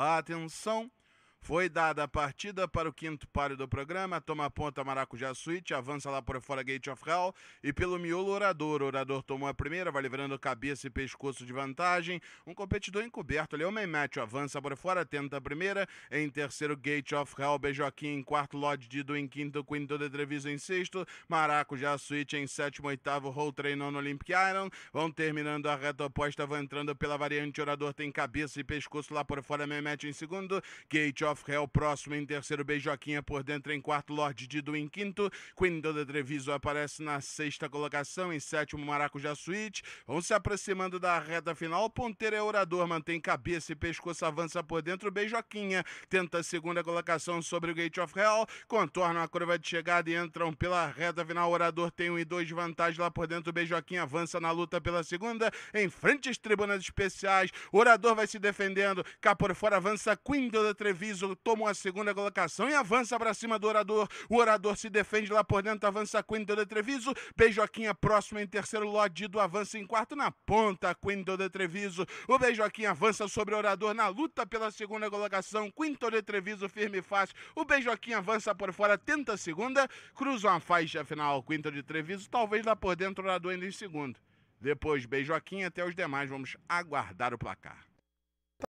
Atenção! Foi dada a partida para o quinto páreo do programa. Toma a ponta Maracujá Suíte, avança lá por fora Gate of Hell. E pelo miolo, Orador. O Orador tomou a primeira, vai livrando cabeça e pescoço de vantagem. Um competidor encoberto. Leão é match avança por fora, tenta a primeira. Em terceiro, Gate of Hell. Beijoquim em quarto, Lodge Dido em quinto, Quinto de Treviso em sexto. Maracujá Suíte em sétimo, oitavo, Roll treinando Olympic Iron. Vão terminando a reta oposta, vão entrando pela variante. Orador tem cabeça e pescoço lá por fora. match em segundo. Gate of Of Hell é próximo em terceiro, Beijoquinha por dentro em quarto, Lorde Dido em quinto, Queen da Treviso aparece na sexta colocação, em sétimo, Maracujá Suite, vão se aproximando da reta final, Ponteiro é Orador, mantém cabeça e pescoço, avança por dentro, Beijoquinha tenta a segunda colocação sobre o Gate of Hell, contornam a curva de chegada e entram pela reta final, Orador tem um e dois de vantagem lá por dentro, Beijoquinha avança na luta pela segunda, em frente às tribunas especiais, Orador vai se defendendo, cá por fora avança Queen da Treviso, toma uma segunda colocação e avança para cima do Orador. O Orador se defende lá por dentro, avança Quinto de Treviso. Beijoquinha próximo em terceiro, Lodido avança em quarto na ponta, Quinto de Treviso. O Beijoquinha avança sobre o Orador na luta pela segunda colocação. Quinto de Treviso firme e fácil. O Beijoquinha avança por fora, tenta a segunda, cruza uma faixa final. Quinto de Treviso, talvez lá por dentro, o Orador ainda em segundo. Depois, Beijoquinha até os demais. Vamos aguardar o placar.